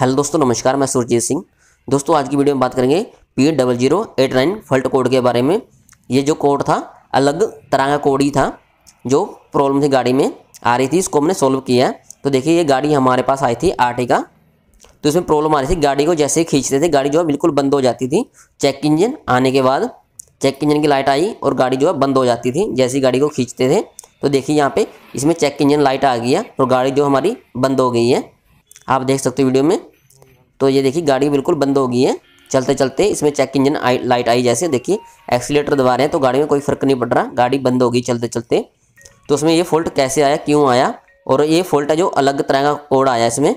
hello दोस्तों नमस्कार मैं सुरजीत सिंह दोस्तों आज की वीडियो में बात करेंगे P double zero eight nine fault code के बारे में ये जो कोड था अलग तरह का कोड ही था जो प्रॉब्लम थी गाड़ी में आ रही थी इसको हमने सॉल्व किया है तो देखिए ये गाड़ी हमारे पास आई थी का तो इसमें प्रॉब्लम आ रही थी गाड़ी को जैसे ही खींचते थे गाड़ी जो है बिल्कुल बंद हो जाती थी चेक इंजन आने के बाद चेक इंजन की लाइट आई और गाड़ी जो है बंद हो जाती थी जैसे ही गाड़ी को खींचते थे तो देखिए यहाँ पे इसमें चेक इंजन लाइट आ गई है और गाड़ी जो हमारी बंद हो गई है आप देख सकते हो वीडियो में तो ये देखिए गाड़ी बिल्कुल बंद हो गई है चलते चलते इसमें चेक इंजन आई, लाइट आई जैसे देखिए एक्सीटर दबा रहे हैं तो गाड़ी में कोई फ़र्क नहीं पड़ रहा गाड़ी बंद होगी चलते चलते तो उसमें ये फॉल्ट कैसे आया क्यों आया और ये फॉल्ट है जो अलग तरह का कोड आया इसमें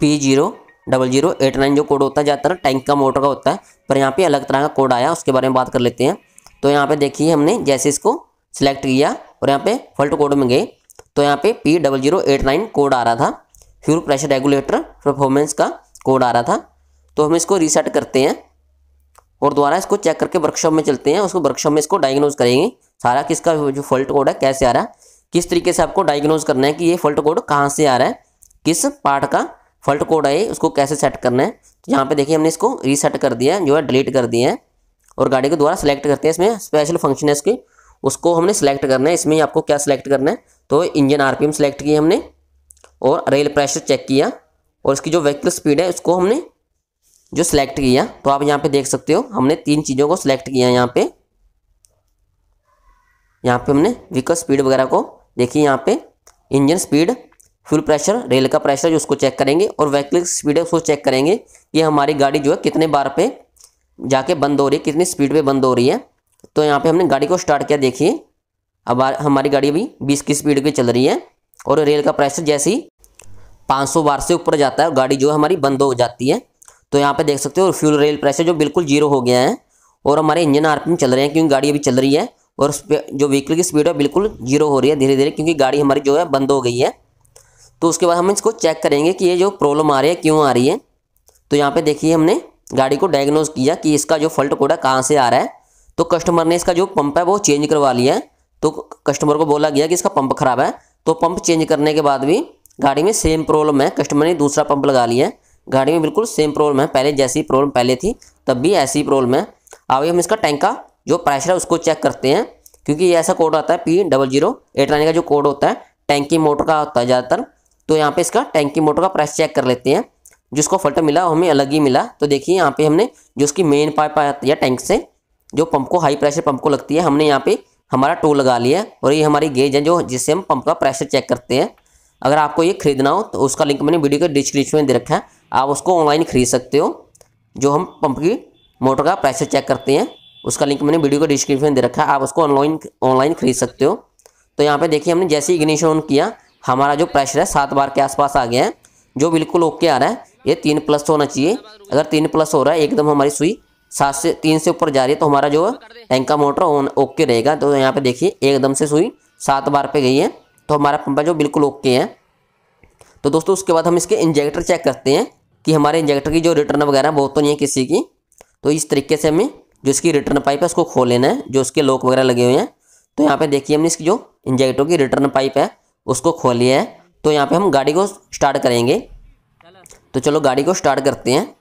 P zero double zero eight nine जो कोड होता है ज़्यादातर टैंक का मोटर का होता है पर यहाँ पे अलग तरह का कोड आया उसके बारे में बात कर लेते हैं तो यहाँ पे देखिए हमने जैसे इसको सिलेक्ट किया और यहाँ पे फॉल्ट कोड में गए तो यहाँ पे P double zero eight nine code आ रहा था फ्यूल प्रेशर रेगुलेटर परफॉर्मेंस का कोड आ रहा था तो हम इसको रीसेट करते हैं और दोबारा इसको चेक करके वर्कशॉप में चलते हैं उसको वर्कशॉप में इसको डायग्नोज करेंगे सारा किसका जो फॉल्ट कोड है कैसे आ रहा है किस तरीके से आपको डायग्नोज करना है कि ये फॉल्ट कोड कहाँ से आ रहा है किस पार्ट का फॉल्ट कोड है उसको कैसे सेट करना है तो यहाँ पे देखिए हमने इसको रीसेट कर दिया है जो है डिलीट कर दिया है और गाड़ी को दोबारा सेलेक्ट करते हैं इसमें स्पेशल फंक्शन है इसकी उसको हमने सेलेक्ट करना है इसमें आपको क्या सेलेक्ट करना है तो इंजन एम सेलेक्ट किया हमने और रेल प्रेशर चेक किया और इसकी जो व्हीकल स्पीड है उसको हमने जो सिलेक्ट किया तो आप यहाँ पे देख सकते हो हमने तीन चीज़ों को सिलेक्ट किया यहाँ पे यहाँ पे हमने व्हीकल स्पीड वगैरह को देखिए यहाँ पे engine speed fuel pressure rail का प्रेशर जो उसको चेक करेंगे और व्हीकल स्पीड है उसको चेक करेंगे कि हमारी गाड़ी जो है कितने बार पे जाके बंद हो रही है कितनी स्पीड पे बंद हो रही है तो यहाँ पे हमने गाड़ी को स्टार्ट किया देखिए अब हमारी गाड़ी अभी बीस की स्पीड पे चल रही है और रेल का प्रेशर जैसे ही पाँच बार से ऊपर जाता है और गाड़ी जो है हमारी बंद हो जाती है तो यहाँ पर देख सकते हो और फ्यूल रेल प्रेशर जो बिल्कुल जीरो हो गया है और हमारे इंजन आर चल रहे हैं क्योंकि गाड़ी अभी चल रही है और जो व्हीकल की स्पीड है बिल्कुल जीरो हो रही है धीरे धीरे क्योंकि गाड़ी हमारी जो है बंद हो गई है तो उसके बाद हम इसको चेक करेंगे कि ये जो प्रॉब्लम आ रही है क्यों आ रही है तो यहाँ पे देखिए हमने गाड़ी को डायग्नोज किया कि इसका जो फॉल्ट कोड है कहाँ से आ रहा है तो कस्टमर ने इसका जो पंप है वो चेंज करवा लिया है तो कस्टमर को बोला गया कि इसका पंप खराब है तो पंप चेंज करने के बाद भी गाड़ी में सेम प्रॉब्लम है कस्टमर ने दूसरा पंप लगा लिया है गाड़ी में बिल्कुल सेम प्रॉब्लम है पहले जैसी प्रॉब्लम पहले थी तब भी ऐसी प्रॉब्लम है अभी हम इसका टैंक का जो प्रेशर है उसको चेक करते हैं क्योंकि ये ऐसा कोड आता है P double zero eight nine का जो कोड होता है टैंकी मोटर का होता है ज़्यादातर तो यहाँ पे इसका टैंकी मोटर का प्राइस चेक कर लेते हैं जिसको फल्ट मिला वो हमें अलग ही मिला तो देखिए यहाँ पे हमने जो उसकी मेन पाइप आती है टैंक से जो पंप को हाई प्रेशर पंप को लगती है हमने यहाँ पे हमारा टूल लगा लिया और ये हमारी गेज है जो जिससे हम पंप का प्रेशर चेक करते हैं अगर आपको ये खरीदना हो तो उसका लिंक मैंने वीडियो के डिस्क्रिप्शन में दे रखा है आप उसको ऑनलाइन खरीद सकते हो जो हम पंप की मोटर का प्रेशर चेक करते हैं उसका लिंक मैंने वीडियो के डिस्क्रिप्शन में दे रखा है आप उसको ऑनलाइन ऑनलाइन खरीद सकते हो तो यहाँ पे देखिए हमने जैसे ही इग्निशन ऑन किया हमारा जो प्रेशर है सात बार के आसपास आ गया है जो बिल्कुल ओके आ रहा है ये तीन प्लस होना चाहिए अगर तीन प्लस हो रहा है एकदम हमारी सुई सात से तीन से ऊपर जा रही है तो हमारा जो एंका का मोटर ओके रहेगा तो यहाँ पे देखिए एकदम से सुई सात बार पे गई है तो हमारा पंपा जो बिल्कुल ओके है तो दोस्तों उसके बाद हम इसके इंजेक्टर चेक करते हैं कि हमारे इंजेक्टर की जो रिटर्न वगैरह बहुत तो नहीं है किसी की तो इस तरीके से हमें जो इसकी रिटर्न पाइप है उसको खोल लेना है जो उसके लोक वगैरह लगे हुए हैं तो यहाँ पे देखिए हमने इसकी जो इंजेक्टर की रिटर्न पाइप है उसको खोली है तो यहाँ पे हम गाड़ी को स्टार्ट करेंगे तो चलो गाड़ी को स्टार्ट करते हैं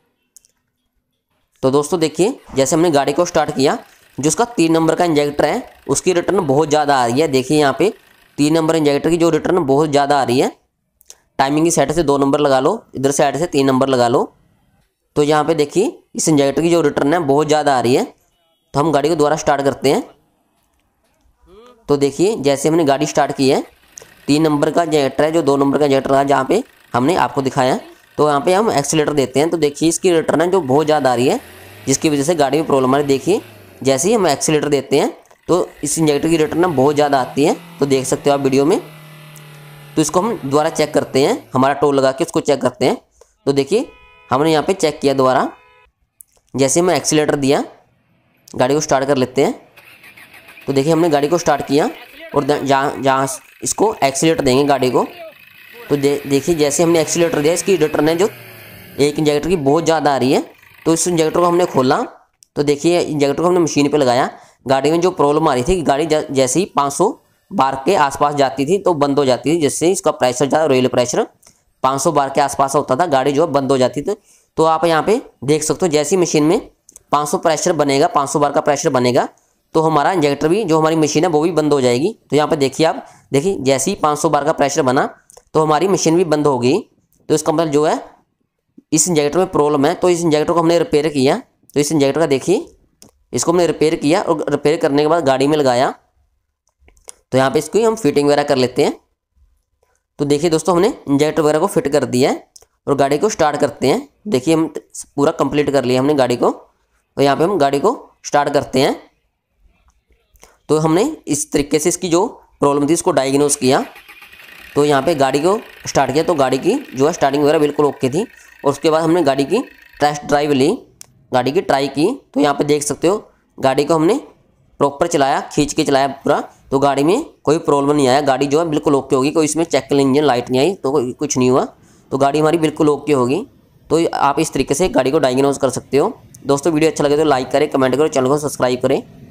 तो दोस्तों देखिए जैसे हमने गाड़ी को स्टार्ट किया जो उसका तीन नंबर का इंजेक्टर है उसकी रिटर्न बहुत ज़्यादा आ रही है देखिए यहाँ पे तीन नंबर इंजेक्टर की जो रिटर्न बहुत ज़्यादा आ रही है टाइमिंग की साइड से दो नंबर लगा लो इधर साइड से तीन नंबर लगा लो तो यहाँ पे देखिए इस इंजेक्टर की जो रिटर्न है बहुत ज़्यादा आ रही है तो हम गाड़ी को दोबारा स्टार्ट करते हैं तो देखिए जैसे हमने गाड़ी स्टार्ट की है तीन नंबर का इंजेक्टर है जो दो नंबर का इंजेक्टर है जहाँ पे हमने आपको दिखाया तो यहाँ पे हम एक्सीटर देते हैं तो देखिए इसकी रिटर्न है जो बहुत ज़्यादा आ रही है जिसकी वजह से गाड़ी में प्रॉब्लम आ रही देखिए जैसे ही हम एक्सीटर देते हैं तो इस इंजेक्टर की रिटर्न बहुत ज़्यादा आती है तो देख सकते हो आप वीडियो में तो इसको हम दोबारा चेक करते हैं हमारा टोल लगा के उसको चेक करते हैं तो देखिए हमने यहाँ पे चेक किया दोबारा जैसे हमें एक्सीटर दिया गाड़ी को स्टार्ट कर लेते हैं तो देखिए हमने गाड़ी को स्टार्ट किया और जहाँ जहाँ इसको एक्सीटर देंगे गाड़ी को तो दे, देखिए जैसे हमने एक्सीटर दिया इसकी रिटर्न है जो एक इंजेक्टर की बहुत ज़्यादा आ रही है तो इस इंजेक्टर को हमने खोला तो देखिए इंजेक्टर को हमने मशीन पर लगाया गाड़ी में जो प्रॉब्लम आ रही थी गाड़ी जैसे ही पाँच बार के आसपास जाती थी तो बंद हो जाती थी जिससे इसका प्रेशर ज़्यादा रेल प्रेशर 500 बार के आसपास होता था गाड़ी जो है बंद हो जाती थी तो आप यहाँ पे देख सकते हो जैसी मशीन में 500 प्रेशर बनेगा 500 बार का प्रेशर बनेगा तो हमारा इंजेक्टर भी जो हमारी मशीन है वो भी बंद हो जाएगी तो यहाँ पे देखिए आप देखिए जैसे ही 500 बार का प्रेशर बना तो हमारी मशीन भी बंद हो गई तो इसका मतलब जो है इस इंजेक्टर में प्रॉब्लम है तो इस इंजेक्टर को हमने रिपेयर किया तो इस इंजेक्टर का देखिए इसको हमने रिपेयर किया और रिपेयर करने के बाद गाड़ी में लगाया तो यहाँ पे इसकी हम फिटिंग वगैरह कर लेते हैं तो देखिए दोस्तों हमने इंजेक्टर वगैरह को फिट कर दिया है और गाड़ी को स्टार्ट करते हैं देखिए हम पूरा कंप्लीट कर लिया हमने गाड़ी को और यहाँ पे हम गाड़ी को स्टार्ट करते हैं तो हमने इस तरीके से इसकी जो प्रॉब्लम थी इसको डायग्नोज किया तो यहाँ पे गाड़ी को स्टार्ट किया तो गाड़ी की जो है स्टार्टिंग वगैरह बिल्कुल ओके थी और उसके बाद हमने गाड़ी की टेस्ट ड्राइव ली गाड़ी की ट्राई की तो यहाँ पे देख सकते हो गाड़ी को हमने प्रॉपर चलाया खींच के चलाया पूरा तो गाड़ी में कोई प्रॉब्लम नहीं आया गाड़ी जो है बिल्कुल ओके होगी कोई इसमें चेक इंजन लाइट नहीं आई तो कुछ नहीं हुआ तो गाड़ी हमारी बिल्कुल ओके होगी तो आप इस तरीके से गाड़ी को डायग्नोज कर सकते हो दोस्तों वीडियो अच्छा लगे तो लाइक करें कमेंट करें चैनल को सब्सक्राइब करें